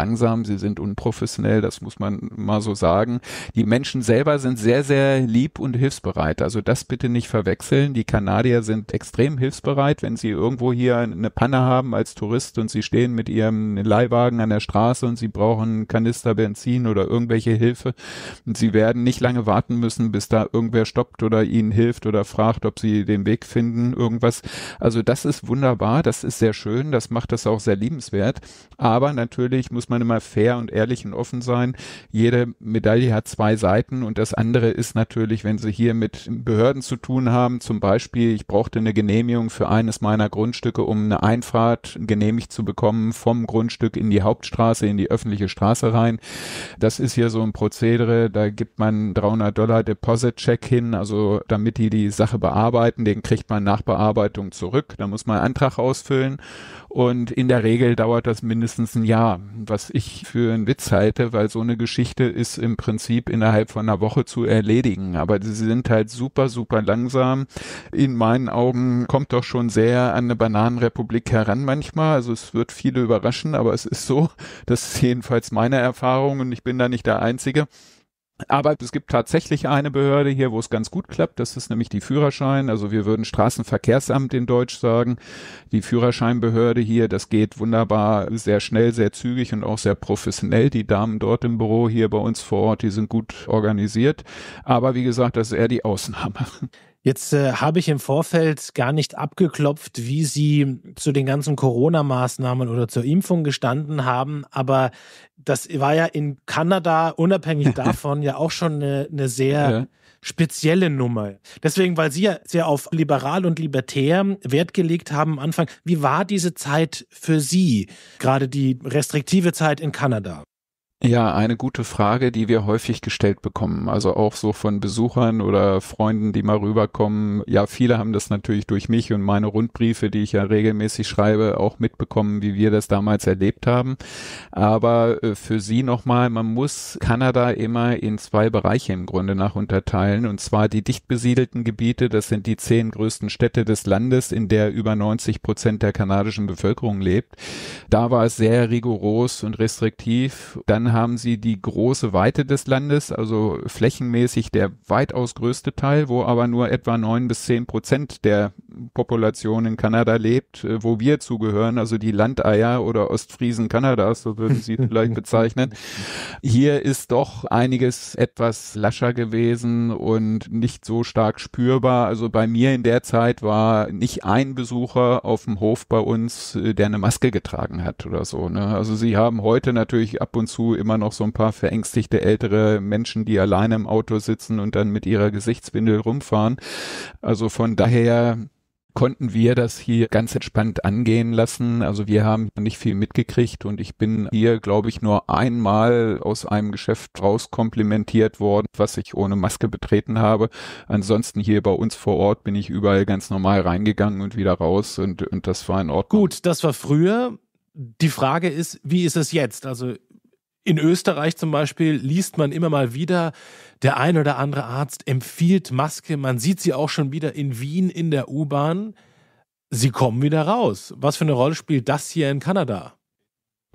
sie sind unprofessionell, das muss man mal so sagen. Die Menschen selber sind sehr, sehr lieb und hilfsbereit. Also das bitte nicht verwechseln. Die Kanadier sind extrem hilfsbereit, wenn sie irgendwo hier eine Panne haben als Tourist und sie stehen mit ihrem Leihwagen an der Straße und sie brauchen Kanister Benzin oder irgendwelche Hilfe. Und sie werden nicht lange warten müssen, bis da irgendwelche irgendwer stoppt oder ihnen hilft oder fragt, ob sie den Weg finden, irgendwas. Also das ist wunderbar, das ist sehr schön, das macht das auch sehr liebenswert. Aber natürlich muss man immer fair und ehrlich und offen sein. Jede Medaille hat zwei Seiten und das andere ist natürlich, wenn Sie hier mit Behörden zu tun haben, zum Beispiel, ich brauchte eine Genehmigung für eines meiner Grundstücke, um eine Einfahrt genehmigt zu bekommen vom Grundstück in die Hauptstraße, in die öffentliche Straße rein. Das ist hier so ein Prozedere, da gibt man 300 Dollar Deposit-Check hin, also damit die die Sache bearbeiten, den kriegt man nach Bearbeitung zurück, da muss man einen Antrag ausfüllen und in der Regel dauert das mindestens ein Jahr, was ich für einen Witz halte, weil so eine Geschichte ist im Prinzip innerhalb von einer Woche zu erledigen, aber sie sind halt super, super langsam. In meinen Augen kommt doch schon sehr an eine Bananenrepublik heran manchmal, also es wird viele überraschen, aber es ist so, das ist jedenfalls meine Erfahrung und ich bin da nicht der Einzige. Aber es gibt tatsächlich eine Behörde hier, wo es ganz gut klappt. Das ist nämlich die Führerschein. Also wir würden Straßenverkehrsamt in Deutsch sagen. Die Führerscheinbehörde hier, das geht wunderbar, sehr schnell, sehr zügig und auch sehr professionell. Die Damen dort im Büro hier bei uns vor Ort, die sind gut organisiert. Aber wie gesagt, das ist eher die Ausnahme. Jetzt äh, habe ich im Vorfeld gar nicht abgeklopft, wie Sie zu den ganzen Corona-Maßnahmen oder zur Impfung gestanden haben, aber das war ja in Kanada unabhängig davon ja auch schon eine, eine sehr ja. spezielle Nummer. Deswegen, weil Sie ja sehr auf liberal und libertär Wert gelegt haben am Anfang, wie war diese Zeit für Sie, gerade die restriktive Zeit in Kanada? Ja, eine gute Frage, die wir häufig gestellt bekommen. Also auch so von Besuchern oder Freunden, die mal rüberkommen. Ja, viele haben das natürlich durch mich und meine Rundbriefe, die ich ja regelmäßig schreibe, auch mitbekommen, wie wir das damals erlebt haben. Aber äh, für Sie nochmal, man muss Kanada immer in zwei Bereiche im Grunde nach unterteilen. Und zwar die dicht besiedelten Gebiete, das sind die zehn größten Städte des Landes, in der über 90 Prozent der kanadischen Bevölkerung lebt. Da war es sehr rigoros und restriktiv. Dann haben sie die große Weite des Landes, also flächenmäßig der weitaus größte Teil, wo aber nur etwa neun bis zehn Prozent der Population in Kanada lebt, äh, wo wir zugehören, also die Landeier oder Ostfriesen Kanadas, so würden sie vielleicht bezeichnen. Hier ist doch einiges etwas lascher gewesen und nicht so stark spürbar. Also bei mir in der Zeit war nicht ein Besucher auf dem Hof bei uns, äh, der eine Maske getragen hat oder so. Ne? Also sie haben heute natürlich ab und zu immer noch so ein paar verängstigte ältere Menschen, die alleine im Auto sitzen und dann mit ihrer Gesichtswindel rumfahren. Also von daher konnten wir das hier ganz entspannt angehen lassen. Also wir haben nicht viel mitgekriegt und ich bin hier, glaube ich, nur einmal aus einem Geschäft rauskomplimentiert worden, was ich ohne Maske betreten habe. Ansonsten hier bei uns vor Ort bin ich überall ganz normal reingegangen und wieder raus und, und das war ein Ort. Gut, das war früher. Die Frage ist, wie ist es jetzt? Also in Österreich zum Beispiel liest man immer mal wieder, der ein oder andere Arzt empfiehlt Maske. Man sieht sie auch schon wieder in Wien in der U-Bahn. Sie kommen wieder raus. Was für eine Rolle spielt das hier in Kanada?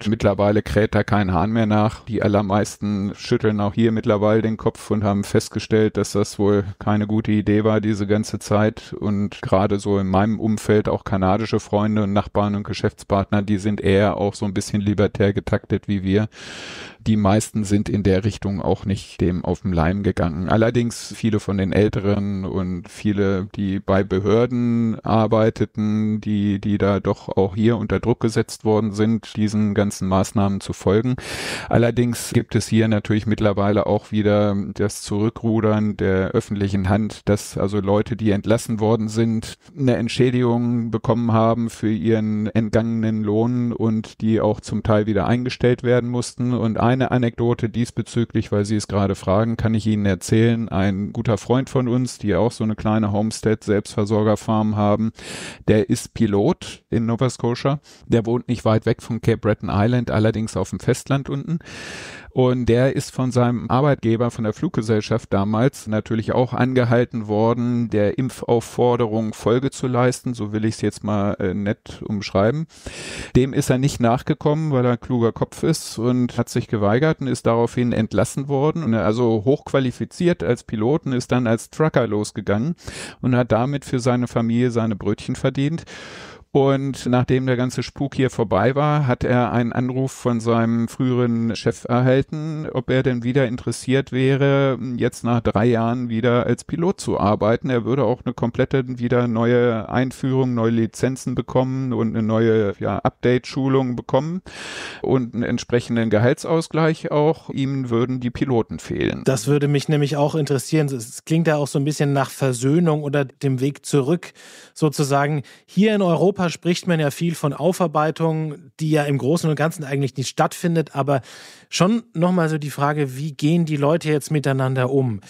Mittlerweile kräht da kein Hahn mehr nach. Die allermeisten schütteln auch hier mittlerweile den Kopf und haben festgestellt, dass das wohl keine gute Idee war diese ganze Zeit. Und gerade so in meinem Umfeld auch kanadische Freunde und Nachbarn und Geschäftspartner, die sind eher auch so ein bisschen libertär getaktet wie wir. Die meisten sind in der Richtung auch nicht dem auf den Leim gegangen. Allerdings viele von den Älteren und viele, die bei Behörden arbeiteten, die, die da doch auch hier unter Druck gesetzt worden sind, diesen ganzen ganzen Maßnahmen zu folgen. Allerdings gibt es hier natürlich mittlerweile auch wieder das Zurückrudern der öffentlichen Hand, dass also Leute, die entlassen worden sind, eine Entschädigung bekommen haben für ihren entgangenen Lohn und die auch zum Teil wieder eingestellt werden mussten. Und eine Anekdote diesbezüglich, weil Sie es gerade fragen, kann ich Ihnen erzählen. Ein guter Freund von uns, die auch so eine kleine Homestead-Selbstversorgerfarm haben, der ist Pilot in Nova Scotia. Der wohnt nicht weit weg von Cape Breton Island, allerdings auf dem Festland unten. Und der ist von seinem Arbeitgeber, von der Fluggesellschaft damals natürlich auch angehalten worden, der Impfaufforderung Folge zu leisten. So will ich es jetzt mal äh, nett umschreiben. Dem ist er nicht nachgekommen, weil er ein kluger Kopf ist und hat sich geweigert und ist daraufhin entlassen worden. Und also hochqualifiziert als Piloten ist dann als Trucker losgegangen und hat damit für seine Familie seine Brötchen verdient und nachdem der ganze Spuk hier vorbei war, hat er einen Anruf von seinem früheren Chef erhalten, ob er denn wieder interessiert wäre, jetzt nach drei Jahren wieder als Pilot zu arbeiten. Er würde auch eine komplette wieder neue Einführung, neue Lizenzen bekommen und eine neue ja, Update-Schulung bekommen und einen entsprechenden Gehaltsausgleich auch. Ihm würden die Piloten fehlen. Das würde mich nämlich auch interessieren. Es klingt da auch so ein bisschen nach Versöhnung oder dem Weg zurück sozusagen. Hier in Europa Europa spricht man ja viel von Aufarbeitung, die ja im Großen und Ganzen eigentlich nicht stattfindet, aber schon nochmal so die Frage, wie gehen die Leute jetzt miteinander um?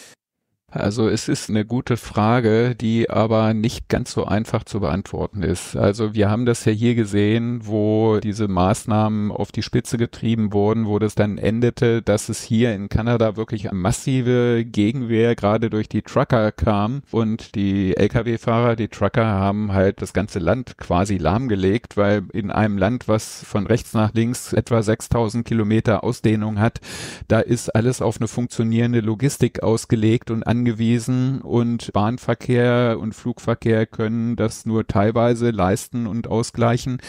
Also es ist eine gute Frage, die aber nicht ganz so einfach zu beantworten ist. Also wir haben das ja hier gesehen, wo diese Maßnahmen auf die Spitze getrieben wurden, wo das dann endete, dass es hier in Kanada wirklich eine massive Gegenwehr gerade durch die Trucker kam und die Lkw-Fahrer, die Trucker haben halt das ganze Land quasi lahmgelegt, weil in einem Land, was von rechts nach links etwa 6000 Kilometer Ausdehnung hat, da ist alles auf eine funktionierende Logistik ausgelegt und an angewiesen und Bahnverkehr und Flugverkehr können das nur teilweise leisten und ausgleichen.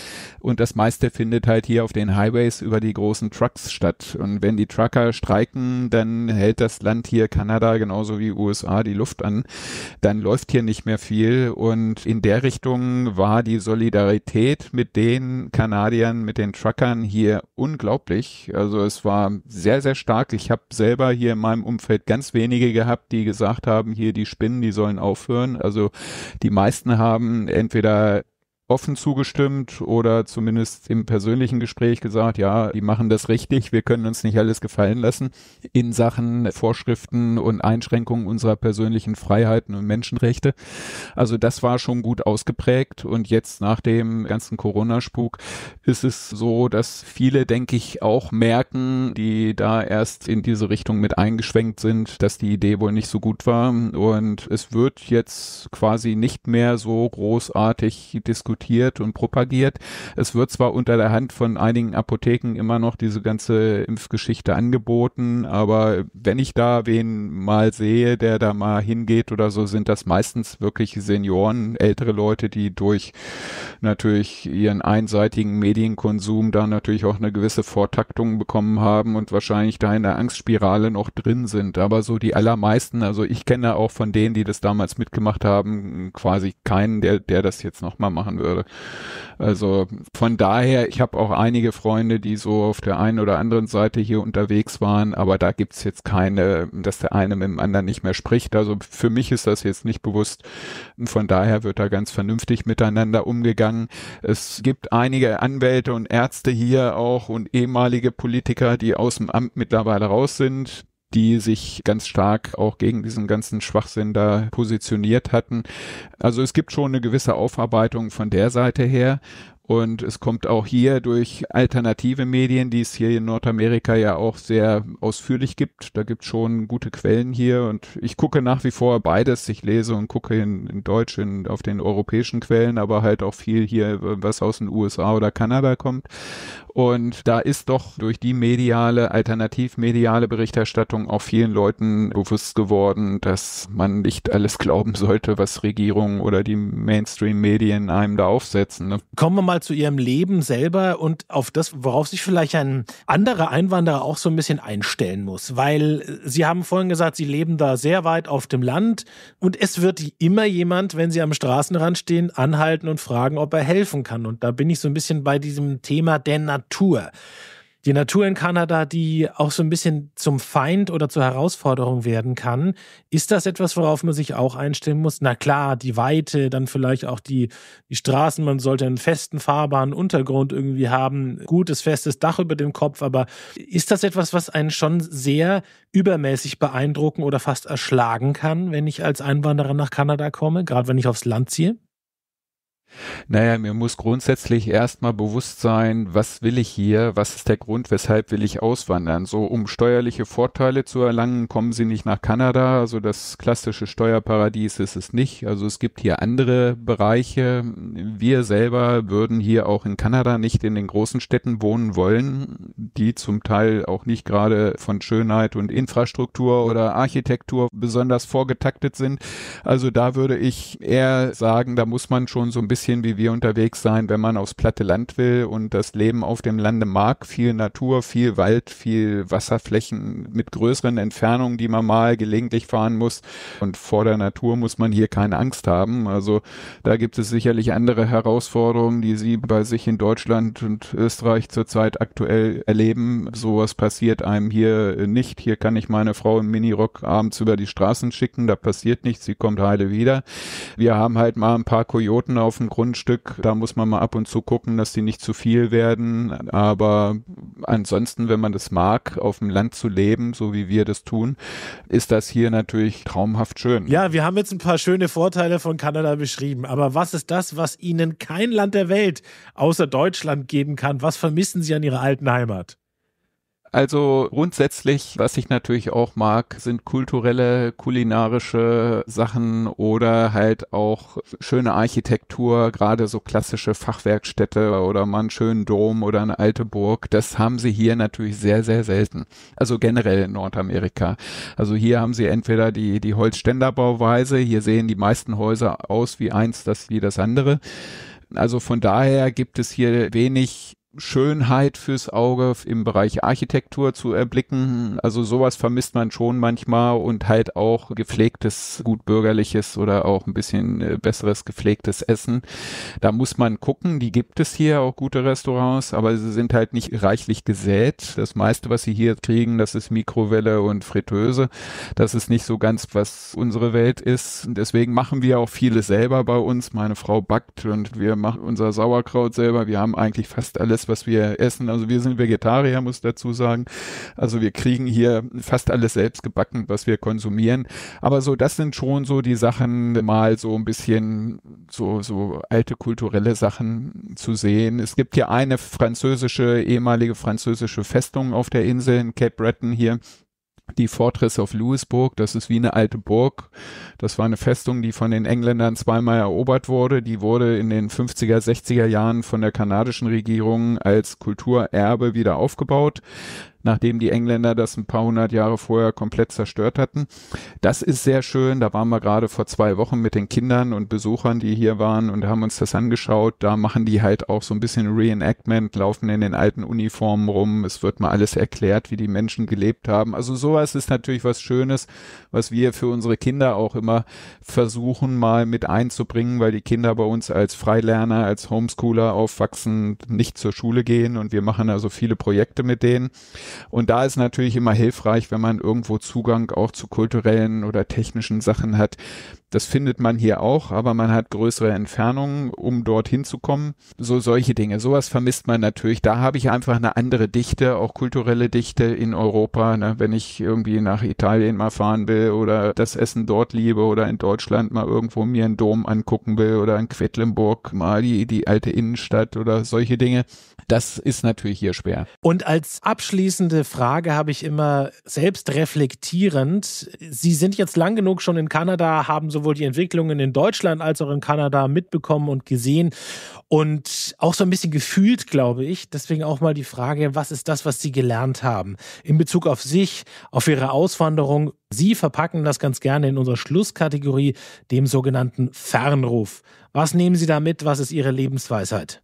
Und das meiste findet halt hier auf den Highways über die großen Trucks statt. Und wenn die Trucker streiken, dann hält das Land hier Kanada genauso wie USA die Luft an. Dann läuft hier nicht mehr viel. Und in der Richtung war die Solidarität mit den Kanadiern, mit den Truckern hier unglaublich. Also es war sehr, sehr stark. Ich habe selber hier in meinem Umfeld ganz wenige gehabt, die gesagt gesagt haben, hier die Spinnen, die sollen aufhören. Also die meisten haben entweder offen zugestimmt oder zumindest im persönlichen Gespräch gesagt, ja, die machen das richtig, wir können uns nicht alles gefallen lassen in Sachen Vorschriften und Einschränkungen unserer persönlichen Freiheiten und Menschenrechte. Also das war schon gut ausgeprägt und jetzt nach dem ganzen Corona-Spuk ist es so, dass viele, denke ich, auch merken, die da erst in diese Richtung mit eingeschwenkt sind, dass die Idee wohl nicht so gut war und es wird jetzt quasi nicht mehr so großartig diskutiert importiert und propagiert. Es wird zwar unter der Hand von einigen Apotheken immer noch diese ganze Impfgeschichte angeboten, aber wenn ich da wen mal sehe, der da mal hingeht oder so, sind das meistens wirklich Senioren, ältere Leute, die durch natürlich ihren einseitigen Medienkonsum da natürlich auch eine gewisse Vortaktung bekommen haben und wahrscheinlich da in der Angstspirale noch drin sind. Aber so die allermeisten, also ich kenne auch von denen, die das damals mitgemacht haben, quasi keinen, der, der das jetzt nochmal machen würde. Also von daher, ich habe auch einige Freunde, die so auf der einen oder anderen Seite hier unterwegs waren, aber da gibt's jetzt keine, dass der eine mit dem anderen nicht mehr spricht. Also für mich ist das jetzt nicht bewusst. Von daher wird da ganz vernünftig miteinander umgegangen. Es gibt einige Anwälte und Ärzte hier auch und ehemalige Politiker, die aus dem Amt mittlerweile raus sind, die sich ganz stark auch gegen diesen ganzen Schwachsinn da positioniert hatten. Also es gibt schon eine gewisse Aufarbeitung von der Seite her. Und es kommt auch hier durch alternative Medien, die es hier in Nordamerika ja auch sehr ausführlich gibt. Da gibt es schon gute Quellen hier und ich gucke nach wie vor beides. Ich lese und gucke in, in Deutsch in, auf den europäischen Quellen, aber halt auch viel hier, was aus den USA oder Kanada kommt. Und da ist doch durch die mediale, alternativmediale Berichterstattung auch vielen Leuten bewusst geworden, dass man nicht alles glauben sollte, was Regierungen oder die Mainstream-Medien einem da aufsetzen. Ne? Kommen wir mal nochmal zu ihrem Leben selber und auf das, worauf sich vielleicht ein anderer Einwanderer auch so ein bisschen einstellen muss. Weil äh, Sie haben vorhin gesagt, Sie leben da sehr weit auf dem Land und es wird immer jemand, wenn Sie am Straßenrand stehen, anhalten und fragen, ob er helfen kann. Und da bin ich so ein bisschen bei diesem Thema der Natur die Natur in Kanada, die auch so ein bisschen zum Feind oder zur Herausforderung werden kann. Ist das etwas, worauf man sich auch einstellen muss? Na klar, die Weite, dann vielleicht auch die, die Straßen. Man sollte einen festen, fahrbaren Untergrund irgendwie haben. Gutes, festes Dach über dem Kopf. Aber ist das etwas, was einen schon sehr übermäßig beeindrucken oder fast erschlagen kann, wenn ich als Einwanderer nach Kanada komme, gerade wenn ich aufs Land ziehe? Naja, mir muss grundsätzlich erstmal bewusst sein, was will ich hier, was ist der Grund, weshalb will ich auswandern. So, um steuerliche Vorteile zu erlangen, kommen Sie nicht nach Kanada, also das klassische Steuerparadies ist es nicht. Also es gibt hier andere Bereiche. Wir selber würden hier auch in Kanada nicht in den großen Städten wohnen wollen, die zum Teil auch nicht gerade von Schönheit und Infrastruktur oder Architektur besonders vorgetaktet sind. Also da würde ich eher sagen, da muss man schon so ein bisschen bisschen wie wir unterwegs sein, wenn man aufs platte Land will und das Leben auf dem Lande mag. Viel Natur, viel Wald, viel Wasserflächen mit größeren Entfernungen, die man mal gelegentlich fahren muss. Und vor der Natur muss man hier keine Angst haben. Also da gibt es sicherlich andere Herausforderungen, die Sie bei sich in Deutschland und Österreich zurzeit aktuell erleben. Sowas passiert einem hier nicht. Hier kann ich meine Frau im Minirock abends über die Straßen schicken. Da passiert nichts. Sie kommt heile wieder. Wir haben halt mal ein paar Kojoten auf dem Grundstück. Da muss man mal ab und zu gucken, dass die nicht zu viel werden. Aber ansonsten, wenn man das mag, auf dem Land zu leben, so wie wir das tun, ist das hier natürlich traumhaft schön. Ja, wir haben jetzt ein paar schöne Vorteile von Kanada beschrieben. Aber was ist das, was Ihnen kein Land der Welt außer Deutschland geben kann? Was vermissen Sie an Ihrer alten Heimat? Also grundsätzlich, was ich natürlich auch mag, sind kulturelle, kulinarische Sachen oder halt auch schöne Architektur, gerade so klassische Fachwerkstätte oder mal einen schönen Dom oder eine alte Burg. Das haben sie hier natürlich sehr, sehr selten. Also generell in Nordamerika. Also hier haben sie entweder die, die Holzständerbauweise, hier sehen die meisten Häuser aus wie eins, das wie das andere. Also von daher gibt es hier wenig Schönheit fürs Auge im Bereich Architektur zu erblicken. Also sowas vermisst man schon manchmal und halt auch gepflegtes, gut bürgerliches oder auch ein bisschen äh, besseres gepflegtes Essen. Da muss man gucken, die gibt es hier auch gute Restaurants, aber sie sind halt nicht reichlich gesät. Das meiste, was sie hier kriegen, das ist Mikrowelle und Fritteuse. Das ist nicht so ganz, was unsere Welt ist. Deswegen machen wir auch viele selber bei uns. Meine Frau backt und wir machen unser Sauerkraut selber. Wir haben eigentlich fast alles alles, was wir essen. Also wir sind Vegetarier, muss ich dazu sagen. Also wir kriegen hier fast alles selbst gebacken, was wir konsumieren. Aber so, das sind schon so die Sachen, mal so ein bisschen so, so alte kulturelle Sachen zu sehen. Es gibt hier eine französische, ehemalige französische Festung auf der Insel in Cape Breton hier die Fortress of Louisburg, das ist wie eine alte Burg. Das war eine Festung, die von den Engländern zweimal erobert wurde. Die wurde in den 50er, 60er Jahren von der kanadischen Regierung als Kulturerbe wieder aufgebaut nachdem die Engländer das ein paar hundert Jahre vorher komplett zerstört hatten. Das ist sehr schön. Da waren wir gerade vor zwei Wochen mit den Kindern und Besuchern, die hier waren und haben uns das angeschaut. Da machen die halt auch so ein bisschen Reenactment, laufen in den alten Uniformen rum. Es wird mal alles erklärt, wie die Menschen gelebt haben. Also sowas ist natürlich was Schönes, was wir für unsere Kinder auch immer versuchen mal mit einzubringen, weil die Kinder bei uns als Freilerner, als Homeschooler aufwachsen, nicht zur Schule gehen und wir machen also viele Projekte mit denen. Und da ist natürlich immer hilfreich, wenn man irgendwo Zugang auch zu kulturellen oder technischen Sachen hat. Das findet man hier auch, aber man hat größere Entfernungen, um dorthin zu kommen. So solche Dinge. Sowas vermisst man natürlich. Da habe ich einfach eine andere Dichte, auch kulturelle Dichte in Europa. Ne? Wenn ich irgendwie nach Italien mal fahren will oder das Essen dort liebe oder in Deutschland mal irgendwo mir einen Dom angucken will oder in Quedlinburg mal die, die alte Innenstadt oder solche Dinge, das ist natürlich hier schwer. Und als abschließende Frage habe ich immer selbst reflektierend, Sie sind jetzt lang genug schon in Kanada, haben sowohl die Entwicklungen in Deutschland als auch in Kanada mitbekommen und gesehen und auch so ein bisschen gefühlt, glaube ich. Deswegen auch mal die Frage, was ist das, was Sie gelernt haben in Bezug auf sich, auf Ihre Auswanderung? Sie verpacken das ganz gerne in unserer Schlusskategorie, dem sogenannten Fernruf. Was nehmen Sie da mit? Was ist Ihre Lebensweisheit?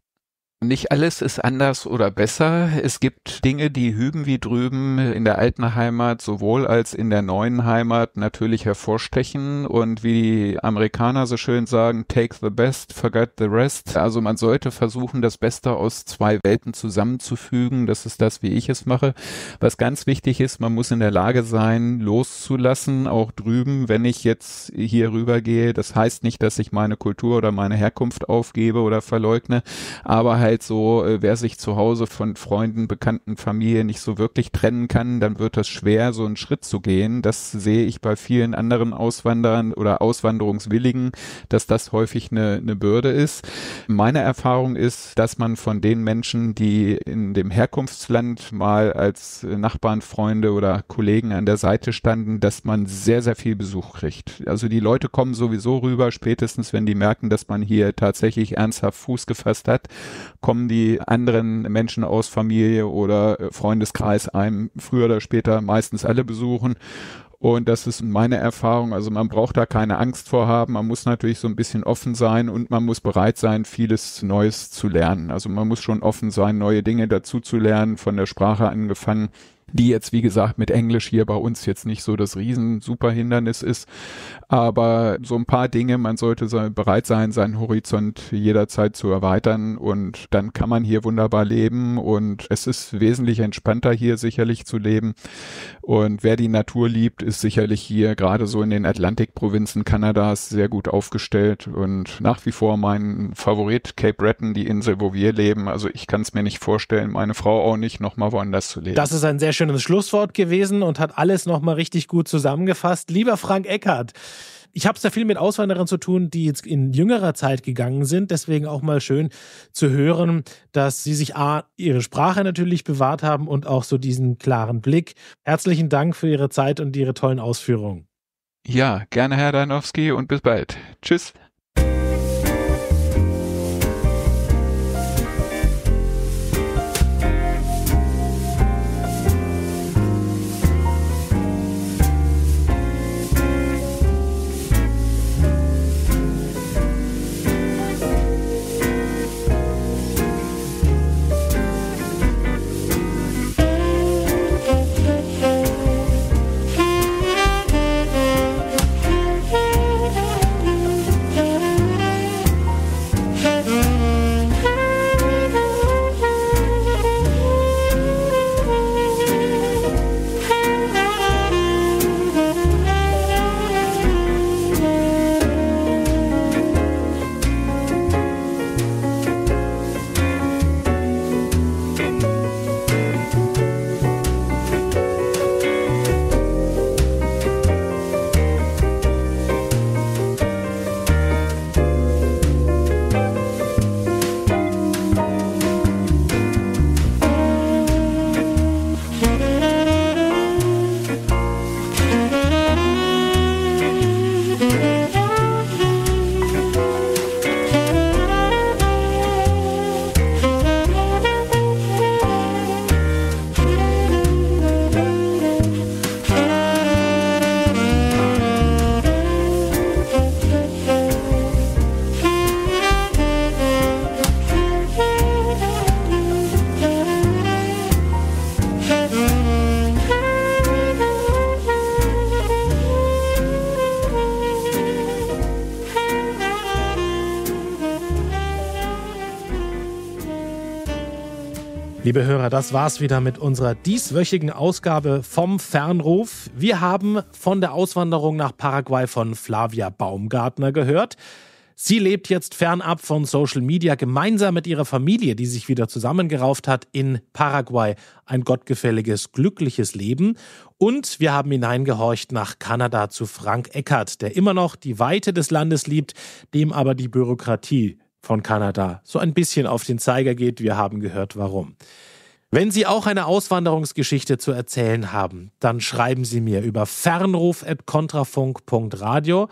Nicht alles ist anders oder besser. Es gibt Dinge, die hüben wie drüben in der alten Heimat sowohl als in der neuen Heimat natürlich hervorstechen und wie die Amerikaner so schön sagen, take the best, forget the rest. Also man sollte versuchen, das Beste aus zwei Welten zusammenzufügen. Das ist das, wie ich es mache. Was ganz wichtig ist, man muss in der Lage sein, loszulassen, auch drüben, wenn ich jetzt hier rübergehe. Das heißt nicht, dass ich meine Kultur oder meine Herkunft aufgebe oder verleugne, aber halt halt so, äh, wer sich zu Hause von Freunden, Bekannten, Familie nicht so wirklich trennen kann, dann wird das schwer, so einen Schritt zu gehen. Das sehe ich bei vielen anderen Auswanderern oder Auswanderungswilligen, dass das häufig eine, eine Bürde ist. Meine Erfahrung ist, dass man von den Menschen, die in dem Herkunftsland mal als Nachbarn, Freunde oder Kollegen an der Seite standen, dass man sehr, sehr viel Besuch kriegt. Also die Leute kommen sowieso rüber, spätestens wenn die merken, dass man hier tatsächlich ernsthaft Fuß gefasst hat kommen die anderen Menschen aus Familie oder äh, Freundeskreis einem früher oder später meistens alle besuchen. Und das ist meine Erfahrung. Also man braucht da keine Angst vor haben. Man muss natürlich so ein bisschen offen sein und man muss bereit sein, vieles Neues zu lernen. Also man muss schon offen sein, neue Dinge dazu zu lernen, von der Sprache angefangen die jetzt, wie gesagt, mit Englisch hier bei uns jetzt nicht so das riesen super ist. Aber so ein paar Dinge, man sollte bereit sein, seinen Horizont jederzeit zu erweitern und dann kann man hier wunderbar leben und es ist wesentlich entspannter hier sicherlich zu leben. Und wer die Natur liebt, ist sicherlich hier gerade so in den Atlantikprovinzen Kanadas sehr gut aufgestellt und nach wie vor mein Favorit Cape Breton, die Insel, wo wir leben. Also ich kann es mir nicht vorstellen, meine Frau auch nicht, nochmal woanders zu leben. Das ist ein sehr schönes Schlusswort gewesen und hat alles nochmal richtig gut zusammengefasst. Lieber Frank Eckert, ich habe es da viel mit Auswanderern zu tun, die jetzt in jüngerer Zeit gegangen sind. Deswegen auch mal schön zu hören, dass sie sich A, ihre Sprache natürlich bewahrt haben und auch so diesen klaren Blick. Herzlichen Dank für Ihre Zeit und Ihre tollen Ausführungen. Ja, gerne, Herr Danowski, und bis bald. Tschüss. Liebe Hörer, das war's wieder mit unserer dieswöchigen Ausgabe vom Fernruf. Wir haben von der Auswanderung nach Paraguay von Flavia Baumgartner gehört. Sie lebt jetzt fernab von Social Media gemeinsam mit ihrer Familie, die sich wieder zusammengerauft hat, in Paraguay. Ein gottgefälliges, glückliches Leben. Und wir haben hineingehorcht nach Kanada zu Frank Eckert, der immer noch die Weite des Landes liebt, dem aber die Bürokratie von Kanada so ein bisschen auf den Zeiger geht. Wir haben gehört, warum. Wenn Sie auch eine Auswanderungsgeschichte zu erzählen haben, dann schreiben Sie mir über fernruf.kontrafunk.radio.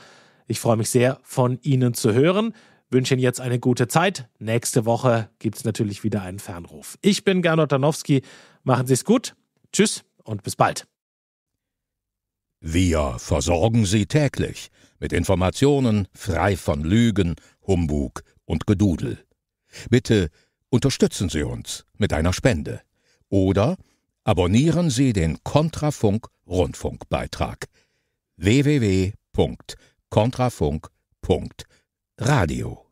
Ich freue mich sehr, von Ihnen zu hören. Wünsche Ihnen jetzt eine gute Zeit. Nächste Woche gibt es natürlich wieder einen Fernruf. Ich bin Gernot Danowski. Machen Sie es gut. Tschüss und bis bald. Wir versorgen Sie täglich mit Informationen frei von Lügen, Humbug und Gedudel. Bitte unterstützen Sie uns mit einer Spende oder abonnieren Sie den Kontrafunk Rundfunkbeitrag www.kontrafunk.radio.